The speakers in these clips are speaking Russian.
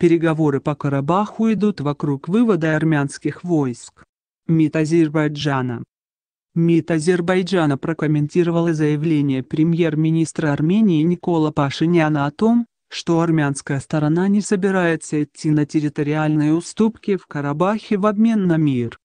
Переговоры по Карабаху идут вокруг вывода армянских войск. МИД Азербайджана. МИД Азербайджана прокомментировало заявление премьер-министра Армении Никола Пашиняна о том, что армянская сторона не собирается идти на территориальные уступки в Карабахе в обмен на мир.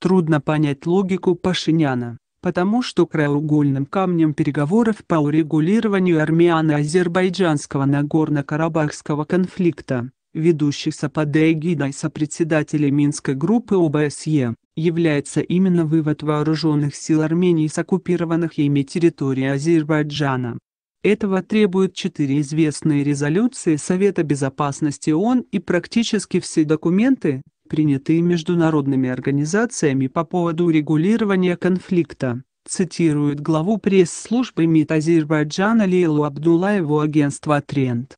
Трудно понять логику Пашиняна, потому что краеугольным камнем переговоров по урегулированию армяно-азербайджанского Нагорно-Карабахского конфликта ведущихся под эгидой сопредседателя Минской группы ОБСЕ, является именно вывод вооруженных сил Армении с оккупированных ими территорий Азербайджана. Этого требуют четыре известные резолюции Совета Безопасности ООН и практически все документы, принятые международными организациями по поводу регулирования конфликта, цитирует главу пресс-службы МИД Азербайджана Лейлу Абдулаеву агентства Тренд.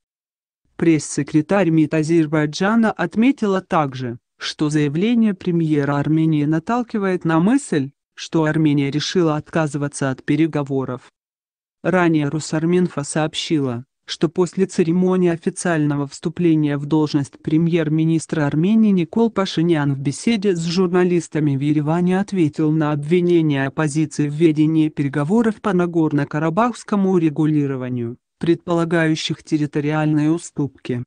Пресс-секретарь МИД Азербайджана отметила также, что заявление премьера Армении наталкивает на мысль, что Армения решила отказываться от переговоров. Ранее Русарминфа сообщила, что после церемонии официального вступления в должность премьер-министра Армении Никол Пашинян в беседе с журналистами в Ереване ответил на обвинение оппозиции в ведении переговоров по Нагорно-Карабахскому урегулированию, предполагающих территориальные уступки.